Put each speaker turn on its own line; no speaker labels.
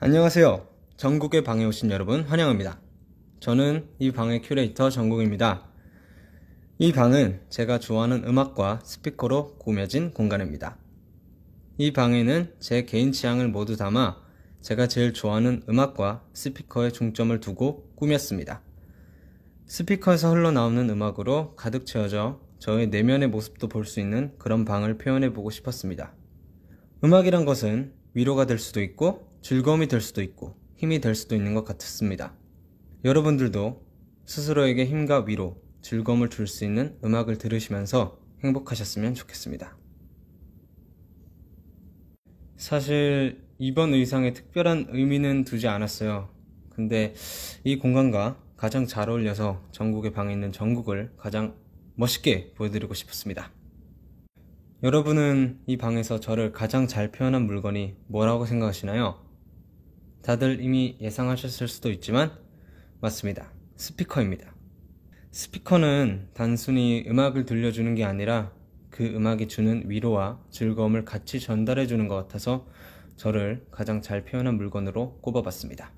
안녕하세요. 전국의 방에 오신 여러분 환영합니다. 저는 이 방의 큐레이터 전국입니다. 이 방은 제가 좋아하는 음악과 스피커로 꾸며진 공간입니다. 이 방에는 제 개인 취향을 모두 담아 제가 제일 좋아하는 음악과 스피커에 중점을 두고 꾸몄습니다. 스피커에서 흘러나오는 음악으로 가득 채워져 저의 내면의 모습도 볼 수 있는 그런 방을 표현해 보고 싶었습니다. 음악이란 것은 위로가 될 수도 있고 즐거움이 될 수도 있고 힘이 될 수도 있는 것 같습니다. 았 여러분들도 스스로에게 힘과 위로, 즐거움을 줄 수 있는 음악을 들으시면서 행복하셨으면 좋겠습니다. 사실 이번 의상에 특별한 의미는 두지 않았어요. 근데 이 공간과 가장 잘 어울려서 전국에 방에 있는 전국을 가장 멋있게 보여드리고 싶었습니다. 여러분은 이 방에서 저를 가장 잘 표현한 물건이 뭐라고 생각하시나요? 다들 이미 예상하셨을 수도 있지만 맞습니다. 스피커입니다. 스피커는 단순히 음악을 들려주는 게 아니라 그 음악이 주는 위로와 즐거움을 같이 전달해 주는 것 같아서 저를 가장 잘 표현한 물건으로 꼽아봤습니다.